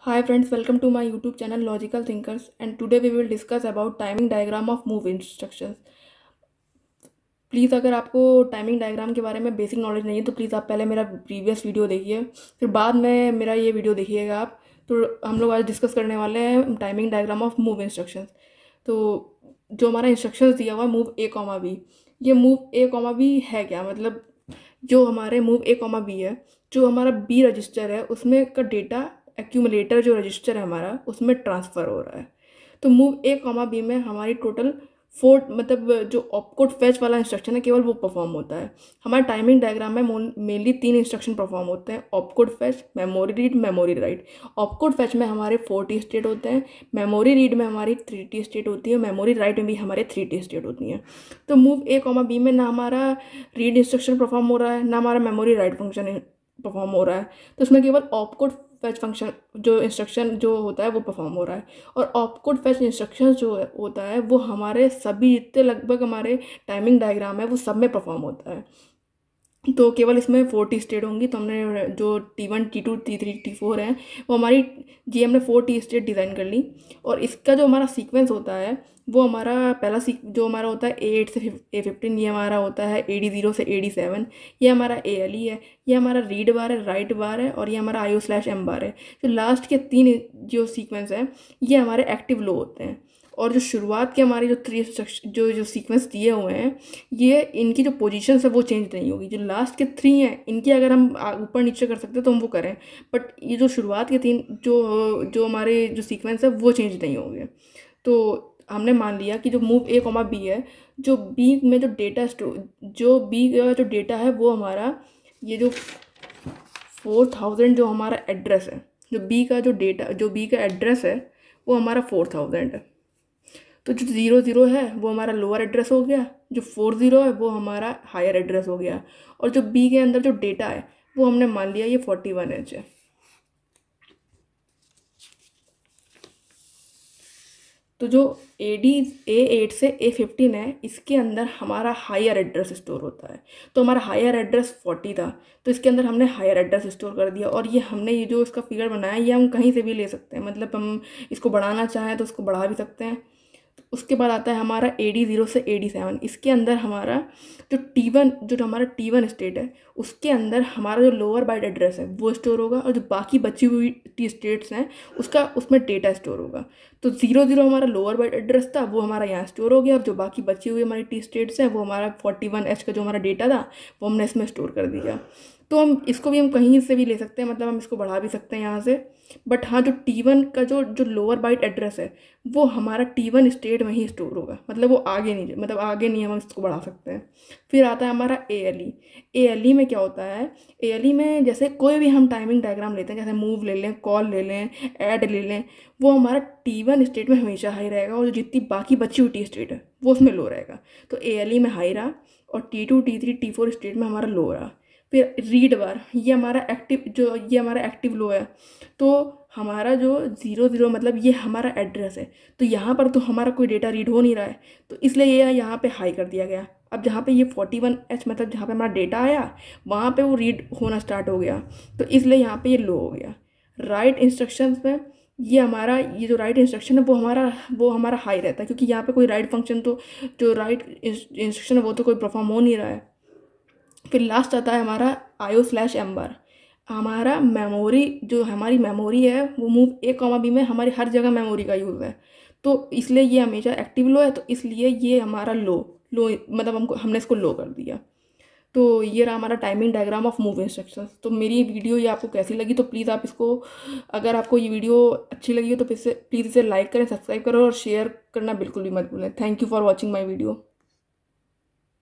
Hi friends, welcome to my YouTube channel Logical Thinkers and today we will discuss about timing diagram of move instructions. Please अगर आपको timing diagram के बारे में basic knowledge नहीं है तो please आप पहले मेरा previous video देखिए फिर बाद में मेरा ये video देखिएगा आप तो हम लोग आज discuss करने वाले हैं timing diagram of move instructions. तो जो हमारा instructions दिया हुआ है मूव ए कॉमा बी ये मूव ए कॉमा बी है क्या मतलब जो हमारे मूव ए कॉमा बी है जो हमारा बी रजिस्टर है उसमें का डेटा एक्यूमलेटर जो रजिस्टर है हमारा उसमें ट्रांसफ़र हो रहा है तो मूव ए कॉमा बी में हमारी टोटल फोर मतलब जो ऑपकोड फैच वाला इंस्ट्रक्शन है केवल वो परफॉर्म होता है हमारे टाइमिंग डायग्राम में मेनली तीन इंस्ट्रक्शन परफॉर्म होते हैं opcode fetch memory read memory write opcode fetch में हमारे फोर टी स्टेट होते हैं मेमोरी रीड में हमारी थ्री टी स्टेट होती है मेमोरी राइट में भी हमारे थ्री टी स्टेट होती हैं तो मूव ए कॉमा बी में ना हमारा रीड इंस्ट्रक्शन परफॉर्म हो रहा है ना हमारा मेमोरी राइट फंक्शन परफॉर्म हो रहा है तो उसमें केवल ऑपकोड फैच फंक्शन जो इंस्ट्रक्शन जो होता है वो परफॉर्म हो रहा है और ऑपकोड फैच इंस्ट्रक्शन जो होता है वो हमारे सभी जितने लगभग हमारे टाइमिंग डायग्राम है वो सब में परफॉर्म होता है तो केवल इसमें फोर टी स्टेट होंगी तो हमने जो T one T two T three T four है वो हमारी जी हमने फोर टी स्टेट डिज़ाइन कर ली और इसका जो हमारा सीक्वेंस होता है वो हमारा पहला सीक जो हमारा होता है ए एट से ए फिफ्टीन ये हमारा होता है ए डी ज़ीरो से ए डी सेवन ये हमारा ए एल ई है ये हमारा रीड बार है राइट बार है और ये हमारा आई ओ स्लैश एम बार है तो लास्ट के तीन जो सीक्वेंस है ये हमारे एक्टिव लो होते हैं और जो शुरुआत के हमारे जो थ्री जो जो सीक्वेंस दिए हुए हैं ये इनकी जो पोजीशन है वो चेंज नहीं होगी जो लास्ट के थ्री हैं इनकी अगर हम ऊपर नीचे कर सकते हैं तो हम वो करें बट ये जो शुरुआत के तीन जो जो हमारे जो सीक्वेंस है वो चेंज नहीं होंगे तो हमने मान लिया कि जो मूव ए कॉमा बी है जो बी में जो डेटा जो बी का जो डेटा है वो हमारा ये जो फोर थाउजेंड जो हमारा एड्रेस है जो बी का जो डेटा जो बी का एड्रेस है वो हमारा फोर थाउजेंड है तो जो ज़ीरो ज़ीरो है वो हमारा लोअर एड्रेस हो गया जो फोर ज़ीरो है वो हमारा हायर एड्रेस हो गया और जो बी के अंदर जो डेटा है वो हमने मान लिया ये फोर्टी वन एच है तो जो ए डी ए एट से ए फिफ्टीन है इसके अंदर हमारा हायर एड्रेस स्टोर होता है तो हमारा हायर एड्रेस फोर्टी था तो इसके अंदर हमने हायर एड्रेस स्टोर कर दिया और ये हमने ये जो इसका फिगर बनाया ये हम कहीं से भी ले सकते हैं मतलब हम इसको बढ़ाना चाहें तो इसको बढ़ा भी सकते हैं उसके बाद आता है हमारा ए डी ज़ीरो से ए डी सेवन इसके अंदर हमारा जो टी वन जो हमारा टी वन स्टेट है उसके अंदर हमारा जो लोअर बाइट एड्रेस है वो स्टोर होगा और जो बाकी बची हुई टी स्टेट्स हैं उसका उसमें डेटा स्टोर होगा तो ज़ीरो ज़ीरो हमारा लोअर बाइट एड्रेस था वो हमारा यहाँ स्टोर हो गया और जो बाकी बची हुई हमारी टी स्टेट्स हैं वो हमारा फोर्टी वन एच का जो हमारा डेटा था वो हमने इसमें स्टोर कर दिया तो हम इसको भी हम कहीं से भी ले सकते हैं मतलब हम इसको बढ़ा भी सकते हैं यहाँ से बट हाँ जो टी वन का जो जो लोअर बाइट एड्रेस है वो हमारा टी वन स्टेट में ही स्टोर होगा मतलब वो आगे नहीं मतलब आगे नहीं हम इसको बढ़ा सकते हैं फिर आता है हमारा A L E A L E में क्या होता है ए एल ई में जैसे कोई भी हम टाइमिंग डायग्राम लेते हैं जैसे मूव ले लें कॉल ले लें ऐड ले लें वो हमारा टी वन स्टेट में हमेशा हाई रहेगा और जो जितनी बाकी बची हुई टी स्टेट है वो उसमें लो रहेगा तो ए एल ई में हाई रहा और T two T three T four state में हमारा लो रहा फिर रीड बार ये हमारा एक्टिव जो ये हमारा एक्टिव लो है तो हमारा जो ज़ीरो ज़ीरो मतलब ये हमारा एड्रेस है तो यहाँ पर तो हमारा कोई डेटा रीड हो नहीं रहा है तो इसलिए ये यहाँ पे हाई कर दिया गया अब जहाँ पे ये फोर्टी वन एच मतलब जहाँ पे हमारा डेटा आया वहाँ पे वो रीड होना स्टार्ट हो गया तो इसलिए यहाँ पे ये लो हो गया राइट इंस्ट्रक्शंस में ये हमारा ये जो राइट इंस्ट्रक्शन है वो हमारा वो हमारा हाई रहता है क्योंकि यहाँ पर कोई राइट फंक्शन तो जो राइट इंस्ट्रक्शन है वो तो कोई परफॉर्म हो नहीं रहा है फिर लास्ट आता है हमारा आयो स्लैश एम्बर हमारा मेमोरी जो हमारी मेमोरी है वो मूव ए कॉमा बी में हमारी हर जगह मेमोरी का यूज़ है तो इसलिए ये हमेशा एक्टिव लो है तो इसलिए ये हमारा लो लो मतलब हमको हमने इसको लो कर दिया तो ये रहा हमारा timing diagram of move instruction तो मेरी वीडियो ये आपको कैसी लगी तो प्लीज़ आप इसको अगर आपको ये वीडियो अच्छी लगी हो तो प्लीज़ इसे लाइक करें सब्सक्राइब करें और शेयर करना बिल्कुल भी मत भूलें thank you for watching my video